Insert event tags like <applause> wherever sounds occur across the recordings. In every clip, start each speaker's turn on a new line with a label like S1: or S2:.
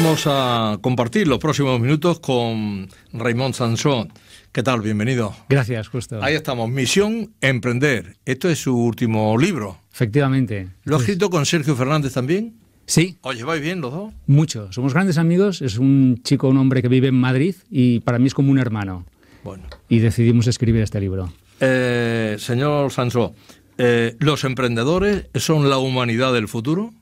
S1: Vamos a compartir los próximos minutos con Raymond Sansó. ¿Qué tal? Bienvenido.
S2: Gracias, justo. Ahí
S1: estamos. Misión Emprender. Esto es su último libro. Efectivamente. ¿Lo ha escrito con Sergio Fernández también? Sí. ¿Os lleváis bien los dos?
S2: Mucho. Somos grandes amigos. Es un chico, un hombre que vive en Madrid y para mí es como un hermano. Bueno. Y decidimos escribir este libro.
S1: Eh, señor Sansó, eh, ¿los emprendedores son la humanidad del futuro?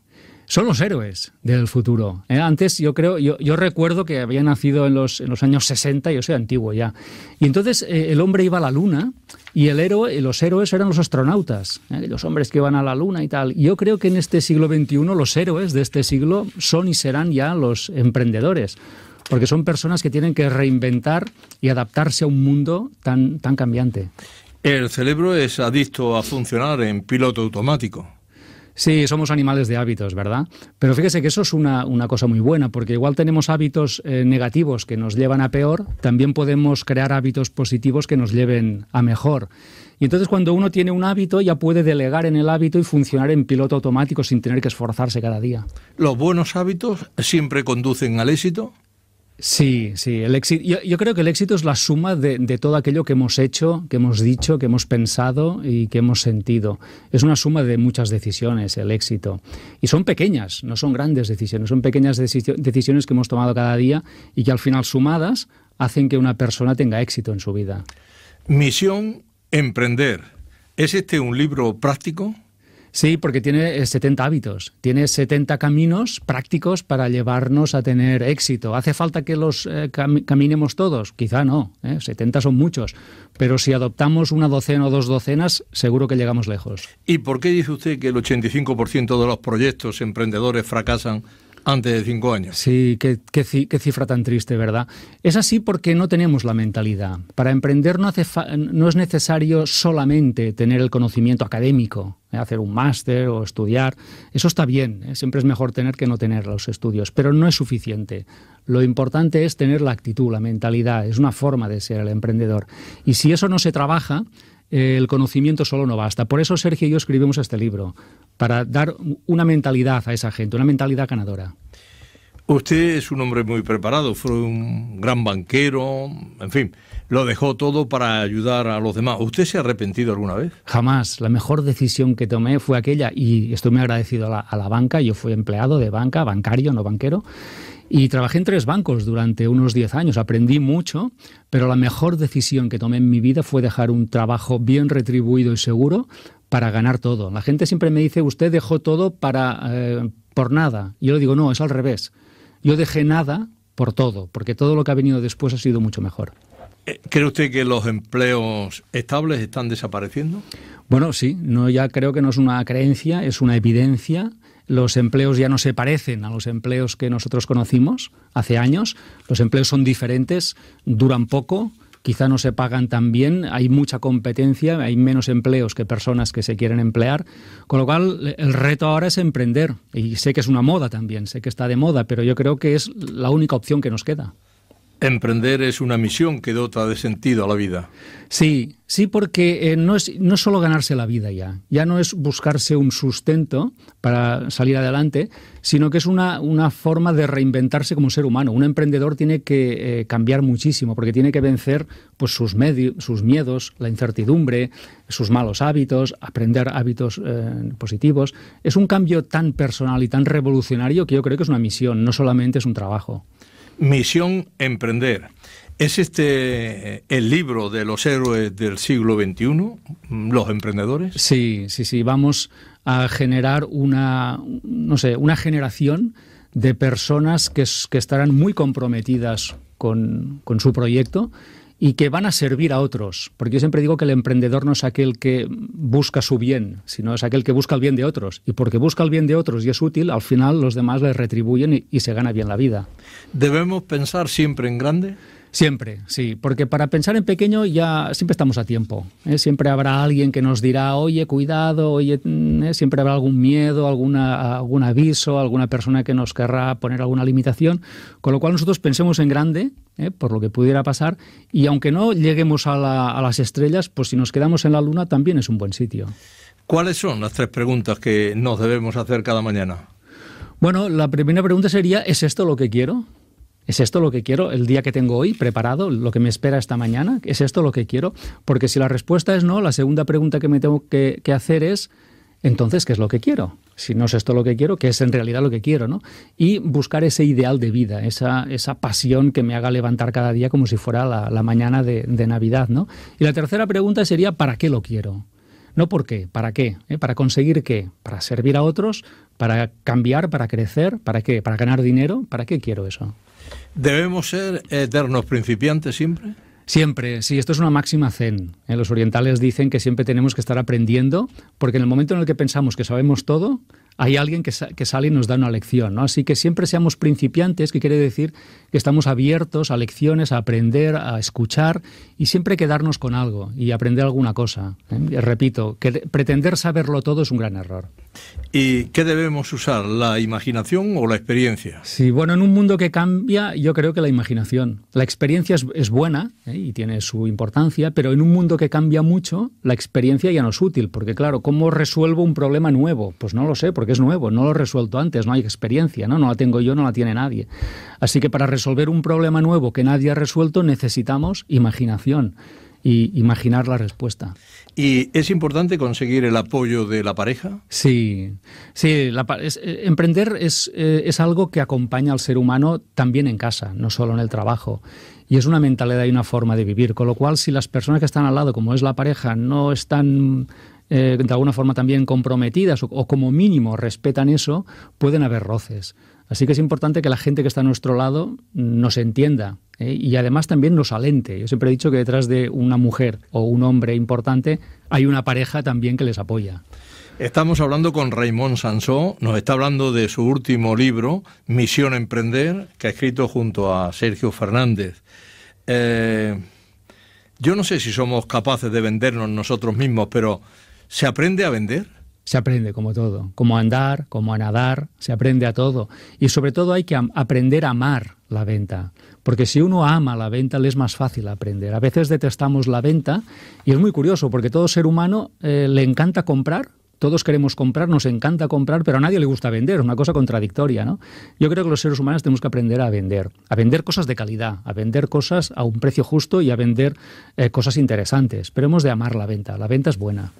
S2: son los héroes del futuro. Eh, antes yo creo, yo, recuerdo que había nacido en los, en los, años 60, yo soy antiguo ya, y entonces eh, el hombre iba a la luna y el héroe, los héroes eran los astronautas, eh, los hombres que iban a la luna y tal. Yo creo que en este siglo XXI los héroes de este siglo son y serán ya los emprendedores, porque son personas que tienen que reinventar y adaptarse a un mundo tan, tan cambiante.
S1: El cerebro es adicto a funcionar en piloto automático.
S2: Sí, somos animales de hábitos, ¿verdad? Pero fíjese que eso es una, cosa muy buena, porque igual tenemos hábitos eh, negativos que nos llevan a peor, también podemos crear hábitos positivos que nos lleven a mejor. Y entonces cuando uno tiene un hábito ya puede delegar en el hábito y funcionar en piloto automático sin tener que esforzarse cada día.
S1: ¿Los buenos hábitos siempre conducen al éxito?
S2: Sí, sí, el éxito, yo, creo que el éxito es la suma de, de, todo aquello que hemos hecho, que hemos dicho, que hemos pensado y que hemos sentido. Es una suma de muchas decisiones, el éxito. Y son pequeñas, no son grandes decisiones, son pequeñas decisiones que hemos tomado cada día y que al final sumadas hacen que una persona tenga éxito en su vida.
S1: Misión, emprender. ¿Es este un libro práctico? Sí, porque
S2: tiene 70 eh, hábitos, tiene 70 caminos prácticos para llevarnos a tener éxito. ¿Hace falta que los eh, caminemos todos? Quizá no, ¿eh? 70 son muchos, pero si adoptamos una docena o dos docenas, seguro que llegamos lejos.
S1: ¿Y por qué dice usted que el 85% de los proyectos emprendedores fracasan antes de cinco años.
S2: Sí, qué, cifra tan triste, ¿verdad? Es así porque no tenemos la mentalidad. Para emprender no, es necesario solamente tener el conocimiento académico, ¿eh? hacer un máster o estudiar. Eso está bien, ¿eh? siempre es mejor tener que no tener los estudios, pero no es suficiente. Lo importante es tener la actitud, la mentalidad, es una forma de ser el emprendedor. Y si eso no se trabaja, el conocimiento solo no basta. Por eso Sergio y yo escribimos este libro, para dar una mentalidad a esa gente, una mentalidad ganadora.
S1: Usted es un hombre muy preparado, fue un gran banquero, en fin, lo dejó todo para ayudar a los demás. ¿Usted se ha arrepentido alguna vez?
S2: Jamás. La mejor decisión que tomé fue aquella y estoy muy agradecido a la, a la banca. Yo fui empleado de banca, bancario, no banquero. Y trabajé en tres bancos durante unos 10 años, aprendí mucho, pero la mejor decisión que tomé en mi vida fue dejar un trabajo bien retribuido y seguro para ganar todo. La gente siempre me dice, usted dejó todo para, eh, por nada. Yo le digo, no, es al revés. Yo dejé nada por todo, porque todo lo que ha venido después ha sido mucho mejor.
S1: Eh, ¿Cree usted que los empleos estables están desapareciendo?
S2: Bueno, sí, no, ya creo que no es una creencia, es una evidencia los empleos ya no se parecen a los empleos que nosotros conocimos hace años, los empleos son diferentes, duran poco, quizá no se pagan tan bien, hay mucha competencia, hay menos empleos que personas que se quieren emplear, con lo cual el reto ahora es emprender. Y sé que es una moda también, sé que está de moda, pero yo creo que es la única opción que nos queda.
S1: Emprender es una misión que dota de sentido a la vida. Sí,
S2: sí, porque eh, no, es, no solo ganarse la vida ya, ya no es buscarse un sustento para salir adelante, sino que es una, forma de reinventarse como ser humano. Un emprendedor tiene que eh, cambiar muchísimo, porque tiene que vencer pues, sus, sus miedos, la incertidumbre, sus malos hábitos, aprender hábitos eh, positivos. Es un cambio tan personal y tan revolucionario que yo creo que es una misión, no solamente es un trabajo.
S1: Misión Emprender. ¿Es este eh, el libro de los héroes del siglo XXI, mm, los emprendedores? Sí, sí, sí. Vamos a generar
S2: una, no sé, una generación de personas que, estarán muy comprometidas con, con su proyecto y que van a servir a otros. Porque yo siempre digo que el emprendedor no es aquel que busca su bien, sino es aquel que busca el bien de otros. Y porque busca el bien de otros y es útil, al final los demás le retribuyen y, y se gana bien la vida. ¿Debemos pensar siempre en grande? Siempre, sí, porque para pensar en pequeño ya siempre estamos a tiempo. ¿eh? Siempre habrá alguien que nos dirá, oye, cuidado, oye, mm, ¿eh? siempre habrá algún miedo, alguna, algún aviso, alguna persona que nos querrá poner alguna limitación. Con lo cual nosotros pensemos en grande, ¿eh? por lo que pudiera pasar, y aunque no lleguemos a, a las estrellas, pues si nos quedamos en la luna también es un buen sitio.
S1: ¿Cuáles son las tres preguntas que nos debemos hacer cada mañana?
S2: Bueno, la primera pregunta sería, ¿es esto lo que quiero? ¿Es esto lo que quiero el día que tengo hoy preparado, lo que me espera esta mañana? ¿Es esto lo que quiero? Porque si la respuesta es no, la segunda pregunta que me tengo que, hacer es, entonces, ¿qué es lo que quiero? Si no es esto lo que quiero, ¿qué es en realidad lo que quiero? Y buscar ese ideal de vida, esa, esa pasión que me haga levantar cada día como si fuera la, mañana de, Navidad. Y la tercera pregunta sería, ¿para qué lo quiero? No por qué, ¿para qué? ¿Eh? ¿Para conseguir qué? ¿Para servir a otros? ¿Para cambiar? ¿Para crecer? ¿Para qué? ¿Para ganar dinero? ¿Para qué quiero eso? ¿Debemos ser eternos principiantes siempre? Siempre, sí, esto es una máxima zen. Eh, los orientales dicen que siempre tenemos que estar aprendiendo, porque en el momento en el que pensamos que sabemos todo, hay alguien que, sale y nos da una lección. ¿no? Así que siempre seamos principiantes, que quiere decir que estamos abiertos a lecciones, a aprender, a escuchar y siempre quedarnos con algo y aprender alguna cosa. ¿eh? Repito, pretender saberlo todo es un gran error.
S1: ¿Y qué debemos usar? ¿La imaginación o la experiencia?
S2: Sí, bueno, en un mundo que cambia, yo creo que la imaginación. La experiencia es, buena ¿eh? y tiene su importancia, pero en un mundo que cambia mucho, la experiencia ya no es útil, porque claro, ¿cómo resuelvo un problema nuevo? Pues no lo sé, porque que es nuevo, no lo he resuelto antes, no hay experiencia, ¿no? no la tengo yo, no la tiene nadie. Así que para resolver un problema nuevo que nadie ha resuelto necesitamos imaginación y imaginar la respuesta.
S1: ¿Y es importante conseguir el apoyo de la pareja? Sí, sí, eh,
S2: emprender es, eh, es algo que acompaña al ser humano también en casa, no solo en el trabajo y es una mentalidad y una forma de vivir. Con lo cual, si las personas que están al lado, como es la pareja, no están eh, de alguna forma también comprometidas o, como mínimo respetan eso, pueden haber roces. Así que es importante que la gente que está a nuestro lado nos entienda ¿eh? y además también nos alente. Yo siempre he dicho que detrás de una mujer o un hombre importante hay una pareja también que les apoya.
S1: Estamos hablando con Raymond Sansó, nos está hablando de su último libro, Misión Emprender, que ha escrito junto a Sergio Fernández. Eh, yo no sé si somos capaces de vendernos nosotros mismos, pero ¿Se aprende a vender?
S2: Se aprende como todo, como a andar, como a nadar, se aprende a todo. Y sobre todo hay que aprender a amar la venta, porque si uno ama la venta le es más fácil aprender. A veces detestamos la venta y es muy curioso porque todo ser humano eh, le encanta comprar, todos queremos comprar, nos encanta comprar, pero a nadie le gusta vender, es una cosa contradictoria, Yo creo que los seres humanos tenemos que aprender a vender, a vender cosas de calidad, a vender cosas a un precio justo y a vender eh, cosas interesantes, pero hemos de amar la venta, la venta es buena.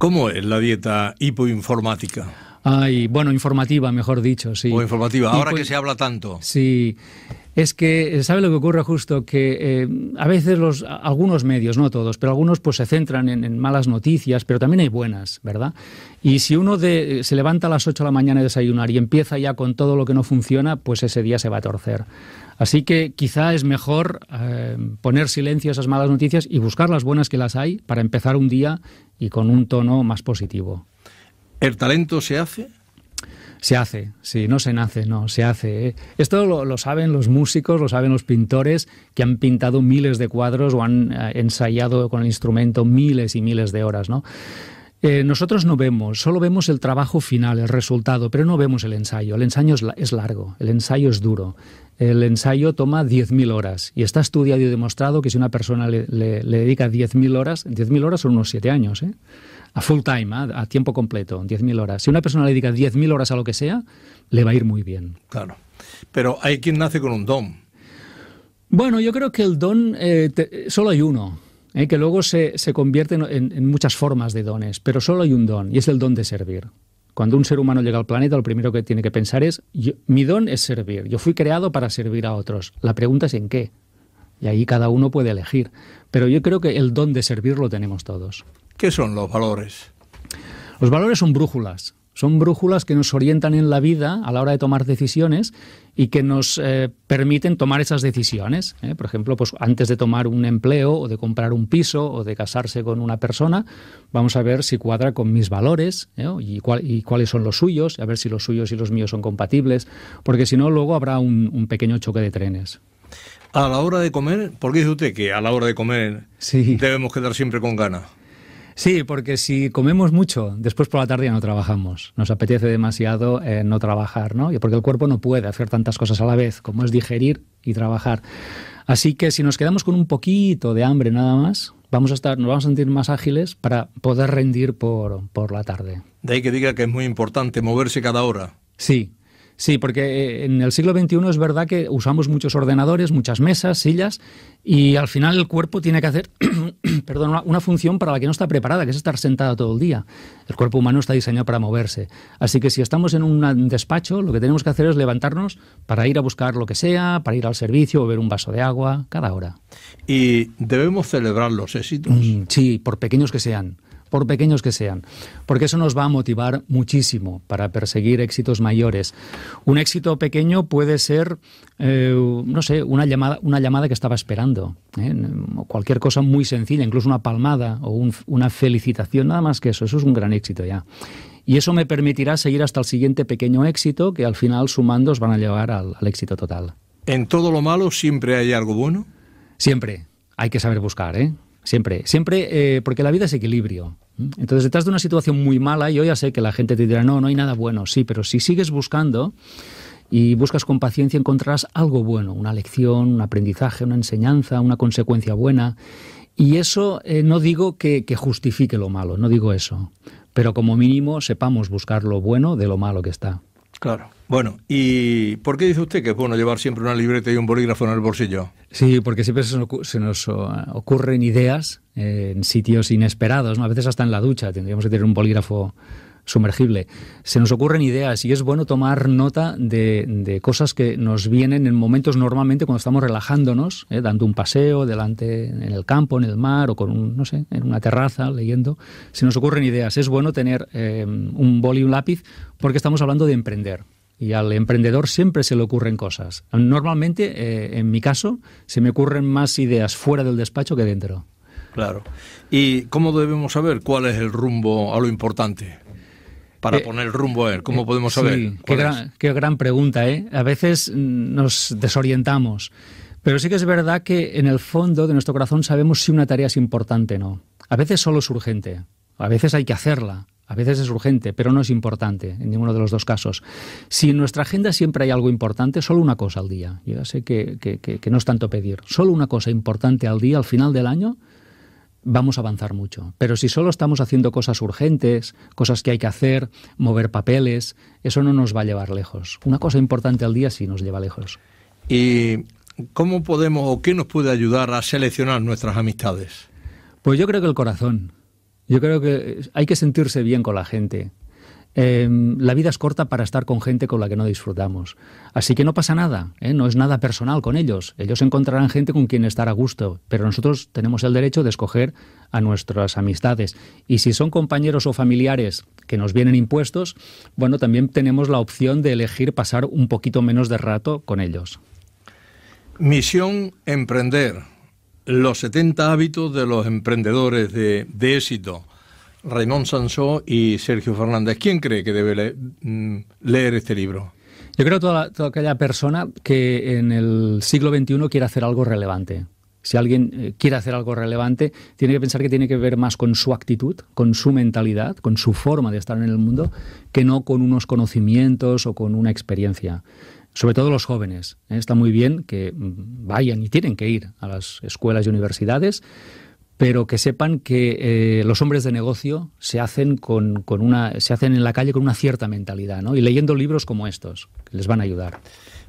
S1: ¿Cómo es la dieta hipoinformática?
S2: Ay, bueno, informativa, mejor dicho,
S1: sí. O informativa, ahora que pues se habla tanto.
S2: Sí. Es que, ¿sabe lo que ocurre justo? Que eh, a veces los, algunos medios, no todos, pero algunos pues se centran en, malas noticias, pero también hay buenas, ¿verdad? Y si uno de, eh, se levanta a las 8 de la mañana a desayunar y empieza ya con todo lo que no funciona, pues ese día se va a torcer. Así que quizá es mejor eh, poner silencio a esas malas noticias y buscar las buenas que las hay para empezar un día y con un tono más positivo.
S1: ¿El talento se hace?
S2: Se hace, sí, no se nace, no, se hace. ¿eh? Esto lo, saben los músicos, lo saben los pintores que han pintado miles de cuadros o han eh, ensayado con el instrumento miles y miles de horas, ¿no? Eh, nosotros no vemos, solo vemos el trabajo final, el resultado, pero no vemos el ensayo. El ensayo es, largo, el ensayo es duro. El ensayo toma 10.000 horas y está estudiado y demostrado que si una persona le, le, le dedica 10.000 horas, 10.000 horas son unos 7 años, ¿eh? a full time, a tiempo completo, 10.000 horas. Si una persona le dedica 10.000 horas a lo que sea, le va a ir muy bien. Claro.
S1: Pero hay quien nace con un don.
S2: Bueno, yo creo que el don eh, solo hay uno. Eh, que luego se, se convierte en, muchas formas de dones, pero solo hay un don, y es el don de servir. Cuando un ser humano llega al planeta, lo primero que tiene que pensar es, mi don es servir, yo fui creado para servir a otros. La pregunta es en qué. Y ahí cada uno puede elegir. Pero yo creo que el don de servir lo tenemos todos. ¿Qué son los valores? Los valores son brújulas. Son brújulas que nos orientan en la vida a la hora de tomar decisiones y que nos eh, permiten tomar esas decisiones. ¿eh? Por ejemplo, pues antes de tomar un empleo o de comprar un piso o de casarse con una persona, vamos a ver si cuadra con mis valores ¿eh? y, cuáles son los suyos, a ver si los suyos y los míos son compatibles, porque si no, luego habrá un, pequeño choque de
S1: trenes. A la hora de comer, ¿por qué dice usted que a la hora de comer debemos quedar siempre con ganas?
S2: Sí, porque si comemos mucho, después por la tarde ya no trabajamos. Nos apetece demasiado eh, no trabajar, ¿no? Y porque el cuerpo no puede hacer tantas cosas a la vez, como es digerir y trabajar. Así que si nos quedamos con un poquito de hambre nada más, vamos a estar, nos vamos a sentir más ágiles para poder rendir por, por la tarde.
S1: De ahí que diga que es muy importante moverse cada hora.
S2: Sí, Sí, porque eh, en el siglo XXI es verdad que usamos muchos ordenadores, muchas mesas, sillas, y al final el cuerpo tiene que hacer <clears throat> perdón, una, función para la que no está preparada, que es estar sentada todo el día. El cuerpo humano está diseñado para moverse. Así que si estamos en un despacho, lo que tenemos que hacer es levantarnos para ir a buscar lo que sea, para ir al servicio, beber un vaso de agua, cada hora.
S1: ¿Y debemos celebrar los éxitos? Mm,
S2: sí, por pequeños que sean por pequeños que sean, porque eso nos va a motivar muchísimo para perseguir éxitos mayores. Un éxito pequeño puede ser, eh, no sé, una llamada, una llamada que estaba esperando, ¿eh? cualquier cosa muy sencilla, incluso una palmada o una felicitación, nada más que eso, eso es un gran éxito ya. Y eso me permitirá seguir hasta el siguiente pequeño éxito que al final sumando os van a llevar al éxito total. ¿En todo lo malo siempre hay algo bueno? Siempre. Hay que saber buscar, ¿eh? Siempre, siempre, eh, porque la vida es equilibrio. Entonces, detrás de una situación muy mala, yo ya sé que la gente te dirá, no, no hay nada bueno, sí, pero si sigues buscando y buscas con paciencia, encontrarás algo bueno, una lección, un aprendizaje, una enseñanza, una consecuencia buena. Y eso eh, no digo que justifique lo malo, no digo eso, pero como mínimo sepamos buscar lo bueno de
S1: lo malo que está. Claro. Bueno, ¿y por qué dice usted que es bueno llevar siempre una libreta y un bolígrafo en el bolsillo?
S2: Sí, porque siempre se nos eh, ocurren ideas eh, en sitios inesperados, ¿no? a veces hasta en la ducha tendríamos que tener un bolígrafo sumergible. Se nos ocurren ideas y es bueno tomar nota de, cosas que nos vienen en momentos normalmente cuando estamos relajándonos, ¿eh? dando un paseo, delante en el campo, en el mar o con un, no sé, en una terraza, leyendo. Se nos ocurren ideas. Es bueno tener eh, un boli y un lápiz porque estamos hablando de emprender y al emprendedor siempre se le ocurren cosas. Normalmente, eh, en mi caso, se me ocurren más ideas fuera del despacho que dentro.
S1: Claro. ¿Y cómo debemos saber cuál es el rumbo a lo importante? para eh, poner rumbo a él? ¿Cómo eh, podemos saber? Sí,
S2: qué, gran, pregunta, ¿eh? A veces nos desorientamos. Pero sí que es verdad que en el fondo de nuestro corazón sabemos si una tarea es importante o no. A veces solo es urgente, a veces hay que hacerla, a veces es urgente, pero no es importante en ninguno de los dos casos. Si en nuestra agenda siempre hay algo importante, solo una cosa al día. Yo ya sé que no es tanto pedir, solo una cosa importante al día, al final del año, vamos a avanzar mucho. Pero si solo estamos haciendo cosas urgentes, cosas que hay que hacer, mover papeles, eso no nos va a llevar lejos. Una cosa importante al día sí nos lleva lejos.
S1: ¿Y cómo podemos o qué nos puede ayudar a seleccionar nuestras amistades? Pues yo creo que
S2: el corazón. Yo creo que hay que sentirse bien con la gente. Em, la vida es corta para estar con gente con la que no disfrutamos. Así que no pasa nada, ¿eh? no es nada personal con ellos. Ellos encontrarán gente con quien estar a gusto, pero nosotros tenemos el derecho de escoger a nuestras amistades. Y si son compañeros o familiares que nos vienen impuestos, bueno, también tenemos la opción de elegir pasar un poquito menos de rato con ellos.
S1: Misión Emprender. Los 70 hábitos de los emprendedores de éxito. Raymond Sansó y Sergio Fernández. ¿Quién cree que debe mm, leer, este libro?
S2: Yo creo toda, toda aquella persona que en el siglo XXI quiera hacer algo relevante. Si alguien eh, quiere hacer algo relevante, tiene que pensar que tiene que ver más con su actitud, con su mentalidad, con su forma de estar en el mundo, que no con unos conocimientos o con una experiencia. Sobre todo los jóvenes. ¿eh? Está muy bien que mm, vayan y tienen que ir a las escuelas y universidades, pero que sepan que eh, los hombres de negocio se hacen con, una se hacen en la calle con una cierta mentalidad, ¿no? Y leyendo libros como estos que les van a ayudar.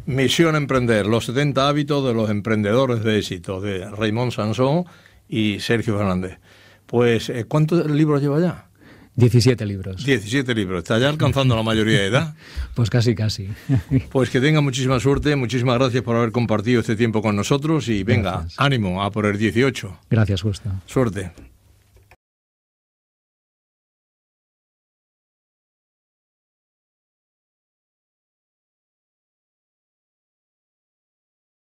S1: Misión Emprender, los 70 hábitos de los emprendedores de éxito de Raymond Sansón y Sergio Fernández. Pues eh, ¿cuántos libros lleva ya?
S2: 17 libros.
S1: 17 libros. ¿Está ya alcanzando la mayoría de edad?
S2: <laughs> pues casi, casi. <laughs>
S1: pues que tenga muchísima suerte, muchísimas gracias por haber compartido este tiempo con nosotros y venga, ánimo a por el 18. Gracias, Justo. Suerte.